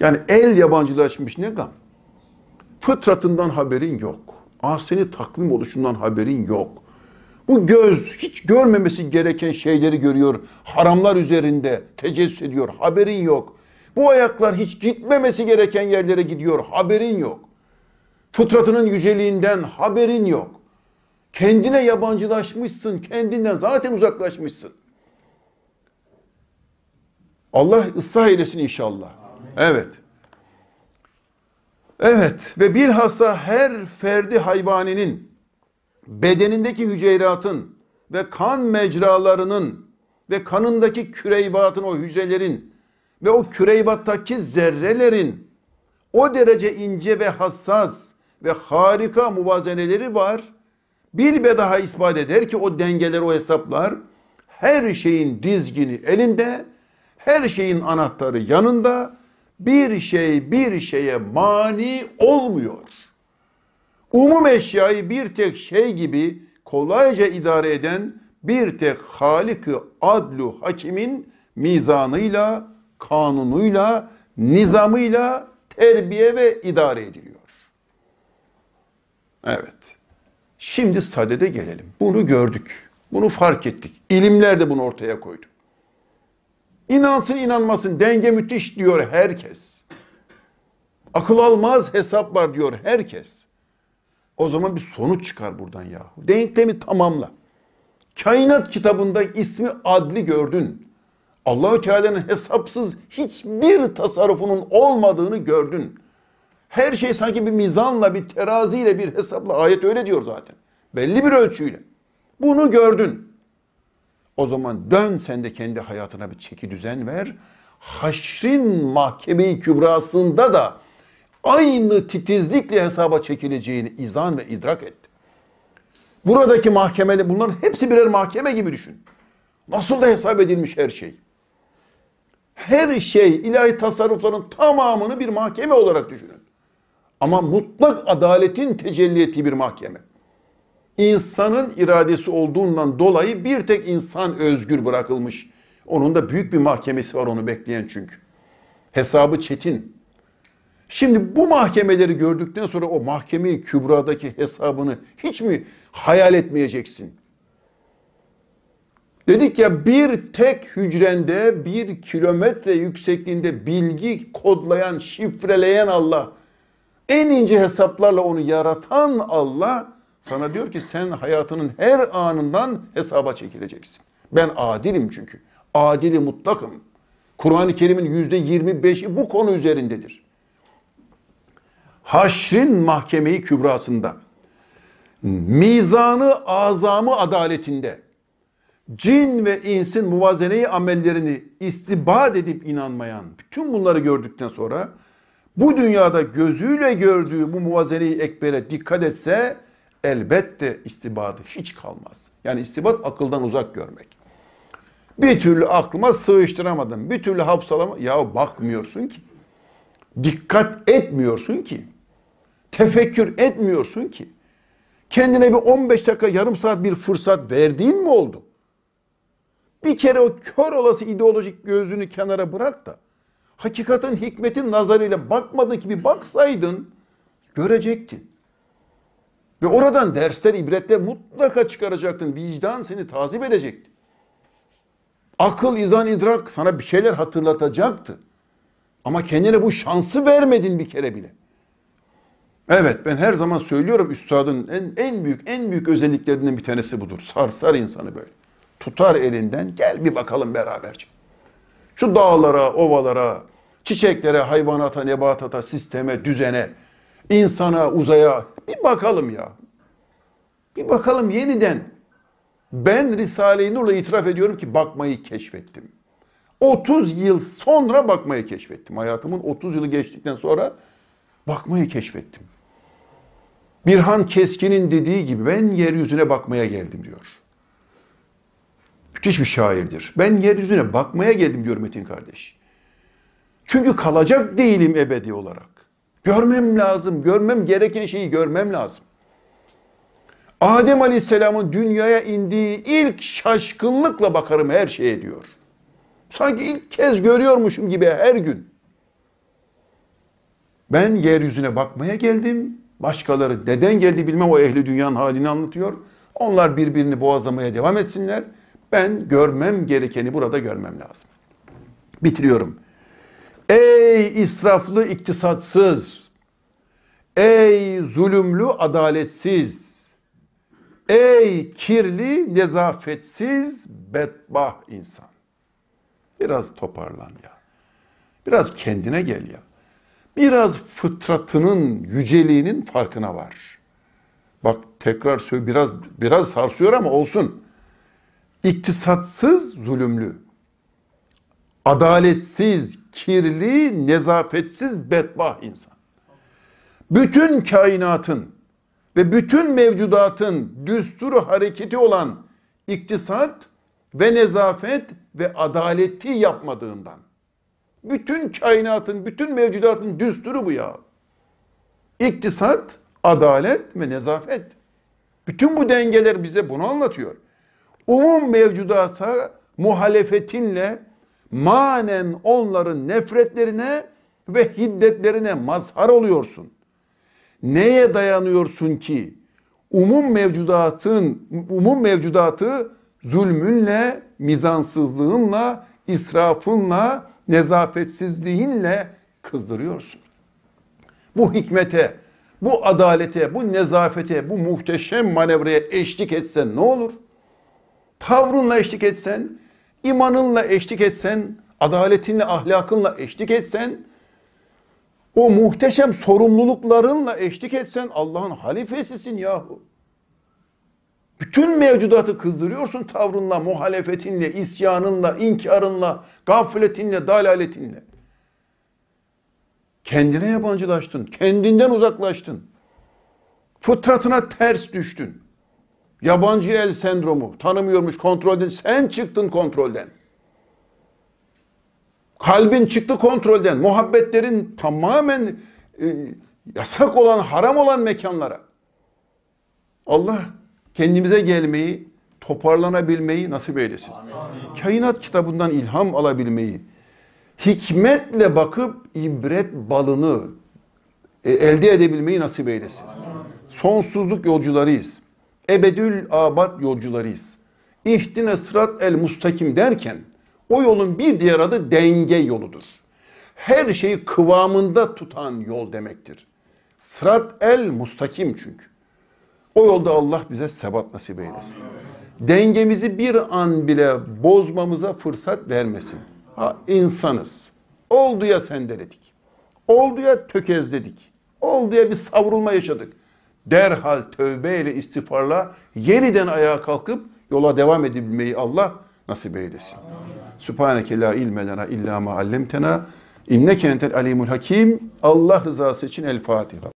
Yani el yabancılaşmış ne gam. Fıtratından haberin yok. Aseni takvim oluşundan haberin yok. Bu göz hiç görmemesi gereken şeyleri görüyor. Haramlar üzerinde tecessüs ediyor. Haberin yok. Bu ayaklar hiç gitmemesi gereken yerlere gidiyor. Haberin yok. Fıtratının yüceliğinden haberin yok. Kendine yabancılaşmışsın. Kendinden zaten uzaklaşmışsın. Allah ıslah eylesin inşallah. Evet. Evet ve bilhassa her ferdi hayvaninin bedenindeki hücreatın ve kan mecralarının ve kanındaki küreyvatın o hücrelerin ve o küreybattaki zerrelerin o derece ince ve hassas ve harika muvazeneleri var. Bir be daha ispat eder ki o dengeler, o hesaplar her şeyin dizgini elinde, her şeyin anahtarı yanında bir şey bir şeye mani olmuyor. Umum eşyayı bir tek şey gibi kolayca idare eden bir tek Halik-i Adlu Hakim'in mizanıyla kanunuyla, nizamıyla terbiye ve idare ediliyor. Evet. Şimdi sadede gelelim. Bunu gördük. Bunu fark ettik. İlimler de bunu ortaya koydu. İnansın inanmasın denge müthiş diyor herkes. Akıl almaz hesap var diyor herkes. O zaman bir sonuç çıkar buradan yahu. Denklemi tamamla. Kainat kitabında ismi adli gördün. Allahü Teala'nın hesapsız hiçbir tasarrufunun olmadığını gördün. Her şey sanki bir mizanla, bir teraziyle, bir hesapla. Ayet öyle diyor zaten. Belli bir ölçüyle. Bunu gördün. O zaman dön sen de kendi hayatına bir çeki düzen ver. Haşrin mahkemeyi kübrasında da aynı titizlikle hesaba çekileceğini izan ve idrak et. Buradaki mahkemede bunların hepsi birer mahkeme gibi düşün. Nasıl da hesap edilmiş her şey her şey ilahi tasarrufların tamamını bir mahkeme olarak düşünün. Ama mutlak adaletin tecelli ettiği bir mahkeme. İnsanın iradesi olduğundan dolayı bir tek insan özgür bırakılmış. Onun da büyük bir mahkemesi var onu bekleyen çünkü. Hesabı çetin. Şimdi bu mahkemeleri gördükten sonra o mahkemeyi kübradaki hesabını hiç mi hayal etmeyeceksin? Dedik ya bir tek hücrende bir kilometre yüksekliğinde bilgi kodlayan, şifreleyen Allah. En ince hesaplarla onu yaratan Allah sana diyor ki sen hayatının her anından hesaba çekileceksin. Ben adilim çünkü. Adili mutlakım. Kur'an-ı Kerim'in yüzde yirmi beşi bu konu üzerindedir. Haşrin mahkemeyi kübrasında, mizanı azamı adaletinde, cin ve insin muvazeneyi amellerini istibad edip inanmayan bütün bunları gördükten sonra bu dünyada gözüyle gördüğü bu muvazeneyi ekbere dikkat etse elbette istibadı hiç kalmaz. Yani istibat akıldan uzak görmek. Bir türlü aklıma sığıştıramadım. Bir türlü hafsalama. Ya bakmıyorsun ki. Dikkat etmiyorsun ki. Tefekkür etmiyorsun ki. Kendine bir 15 dakika yarım saat bir fırsat verdiğin mi oldu? Bir kere o kör olası ideolojik gözünü kenara bırak da hakikatin hikmetin nazarıyla bakmadın ki bir baksaydın görecektin. Ve oradan dersler, ibretler mutlaka çıkaracaktın. Vicdan seni tazip edecekti. Akıl, izan, idrak sana bir şeyler hatırlatacaktı. Ama kendine bu şansı vermedin bir kere bile. Evet ben her zaman söylüyorum üstadın en, en büyük en büyük özelliklerinden bir tanesi budur. Sarsar insanı böyle tutar elinden gel bir bakalım beraberce. Şu dağlara, ovalara, çiçeklere, hayvanata, nebatata, sisteme, düzene, insana, uzaya bir bakalım ya. Bir bakalım yeniden. Ben Risale-i Nur'la itiraf ediyorum ki bakmayı keşfettim. 30 yıl sonra bakmayı keşfettim. Hayatımın 30 yılı geçtikten sonra bakmayı keşfettim. Birhan Keskin'in dediği gibi ben yeryüzüne bakmaya geldim diyor. Müthiş bir şairdir. Ben yeryüzüne bakmaya geldim diyor Metin kardeş. Çünkü kalacak değilim ebedi olarak. Görmem lazım, görmem gereken şeyi görmem lazım. Adem Aleyhisselam'ın dünyaya indiği ilk şaşkınlıkla bakarım her şeye diyor. Sanki ilk kez görüyormuşum gibi her gün. Ben yeryüzüne bakmaya geldim. Başkaları neden geldi bilmem o ehli dünyanın halini anlatıyor. Onlar birbirini boğazlamaya devam etsinler. Ben görmem gerekeni burada görmem lazım. Bitiriyorum. Ey israflı iktisatsız, ey zulümlü adaletsiz, ey kirli nezafetsiz bedbah insan. Biraz toparlan ya. Biraz kendine gel ya. Biraz fıtratının yüceliğinin farkına var. Bak tekrar söyle biraz biraz sarsıyor ama olsun iktisatsız zulümlü, adaletsiz, kirli, nezafetsiz, bedbah insan. Bütün kainatın ve bütün mevcudatın düsturu hareketi olan iktisat ve nezafet ve adaleti yapmadığından. Bütün kainatın, bütün mevcudatın düsturu bu ya. İktisat, adalet ve nezafet. Bütün bu dengeler bize bunu anlatıyor umum mevcudata muhalefetinle manen onların nefretlerine ve hiddetlerine mazhar oluyorsun. Neye dayanıyorsun ki umum mevcudatın umum mevcudatı zulmünle, mizansızlığınla, israfınla, nezafetsizliğinle kızdırıyorsun. Bu hikmete, bu adalete, bu nezafete, bu muhteşem manevraya eşlik etsen ne olur?'' Tavrınla eşlik etsen, imanınla eşlik etsen, adaletinle, ahlakınla eşlik etsen, o muhteşem sorumluluklarınla eşlik etsen Allah'ın halifesisin yahu. Bütün mevcudatı kızdırıyorsun tavrınla, muhalefetinle, isyanınla, inkarınla, gafletinle, dalaletinle. Kendine yabancılaştın, kendinden uzaklaştın. Fıtratına ters düştün. Yabancı el sendromu. Tanımıyormuş kontrolden. Sen çıktın kontrolden. Kalbin çıktı kontrolden. Muhabbetlerin tamamen e, yasak olan, haram olan mekanlara. Allah kendimize gelmeyi, toparlanabilmeyi nasip eylesin. Amin. Kainat kitabından ilham alabilmeyi, hikmetle bakıp ibret balını e, elde edebilmeyi nasip eylesin. Amin. Sonsuzluk yolcularıyız ebedül abat yolcularıyız. İhtine sırat el mustakim derken o yolun bir diğer adı denge yoludur. Her şeyi kıvamında tutan yol demektir. Sırat el mustakim çünkü. O yolda Allah bize sebat nasip eylesin. Dengemizi bir an bile bozmamıza fırsat vermesin. Ha, insanız. Oldu ya sendeledik. Oldu ya tökezledik. Oldu ya bir savrulma yaşadık derhal tövbe ile istiğfarla yeniden ayağa kalkıp yola devam edebilmeyi Allah nasip eylesin. Sübhaneke la ilme lena illa ma allemtena inneke entel alimul hakim. Allah rızası için El Fatiha.